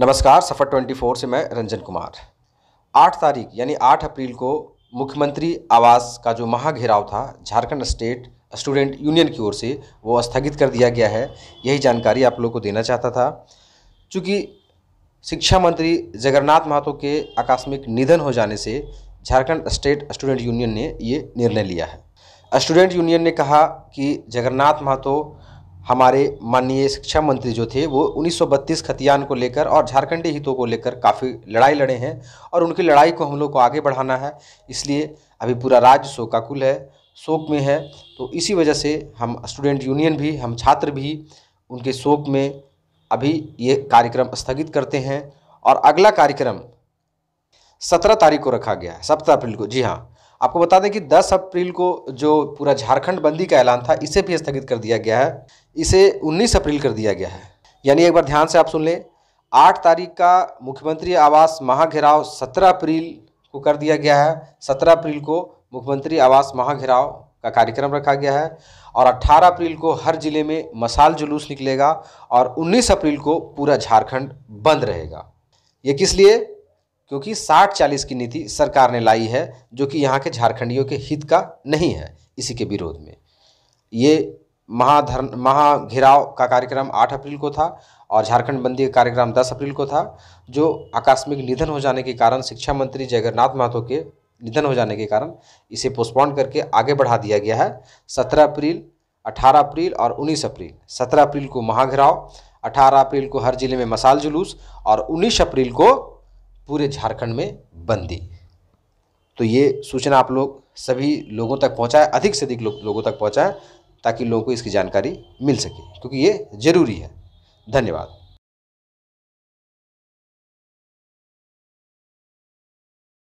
नमस्कार सफ़र 24 से मैं रंजन कुमार आठ तारीख यानी आठ अप्रैल को मुख्यमंत्री आवास का जो महाघेराव था झारखंड स्टेट स्टूडेंट यूनियन की ओर से वो स्थगित कर दिया गया है यही जानकारी आप लोगों को देना चाहता था चूँकि शिक्षा मंत्री जगन्नाथ महतो के आकस्मिक निधन हो जाने से झारखंड स्टेट स्टूडेंट यूनियन ने ये निर्णय लिया है स्टूडेंट यूनियन ने कहा कि जगन्नाथ महतो हमारे माननीय शिक्षा मंत्री जो थे वो 1932 खतियान को लेकर और झारखंडी हितों को लेकर काफ़ी लड़ाई लड़े हैं और उनकी लड़ाई को हम लोग को आगे बढ़ाना है इसलिए अभी पूरा राज्य शोकाकुल है शोक में है तो इसी वजह से हम स्टूडेंट यूनियन भी हम छात्र भी उनके शोक में अभी ये कार्यक्रम स्थगित करते हैं और अगला कार्यक्रम सत्रह तारीख को रखा गया है सत्रह अप्रैल को जी हाँ आपको बता दें कि 10 अप्रैल को जो पूरा झारखंड बंदी का ऐलान था इसे भी स्थगित कर दिया गया है इसे 19 अप्रैल कर दिया गया है यानी एक बार ध्यान से आप सुन लें आठ तारीख का मुख्यमंत्री आवास महाघेराव सत्रह अप्रैल को कर दिया गया है सत्रह अप्रैल को मुख्यमंत्री आवास महाघेराव का कार्यक्रम रखा गया है और 18 अप्रैल को हर जिले में मसाल जुलूस निकलेगा और 19 अप्रैल को पूरा झारखंड बंद रहेगा ये किस लिए क्योंकि साठ चालीस की नीति सरकार ने लाई है जो कि यहाँ के झारखंडियों के हित का नहीं है इसी के विरोध में ये महाधर महाघिराव का कार्यक्रम 8 अप्रैल को था और झारखंड बंदी का कार्यक्रम 10 अप्रैल को था जो आकस्मिक निधन हो जाने के कारण शिक्षा मंत्री जयगरनाथ महतो के निधन हो जाने के कारण इसे पोस्टपोन करके आगे बढ़ा दिया गया है 17 अप्रैल 18 अप्रैल और 19 अप्रैल 17 अप्रैल को महाघिराव 18 अप्रैल को हर जिले में मसाल जुलूस और 19 अप्रैल को पूरे झारखंड में बंदी तो ये सूचना आप लोग सभी लोगों तक पहुँचाए अधिक से अधिक लो, लोगों तक पहुँचाएँ ताकि लोगों को इसकी जानकारी मिल सके क्योंकि ये ज़रूरी है धन्यवाद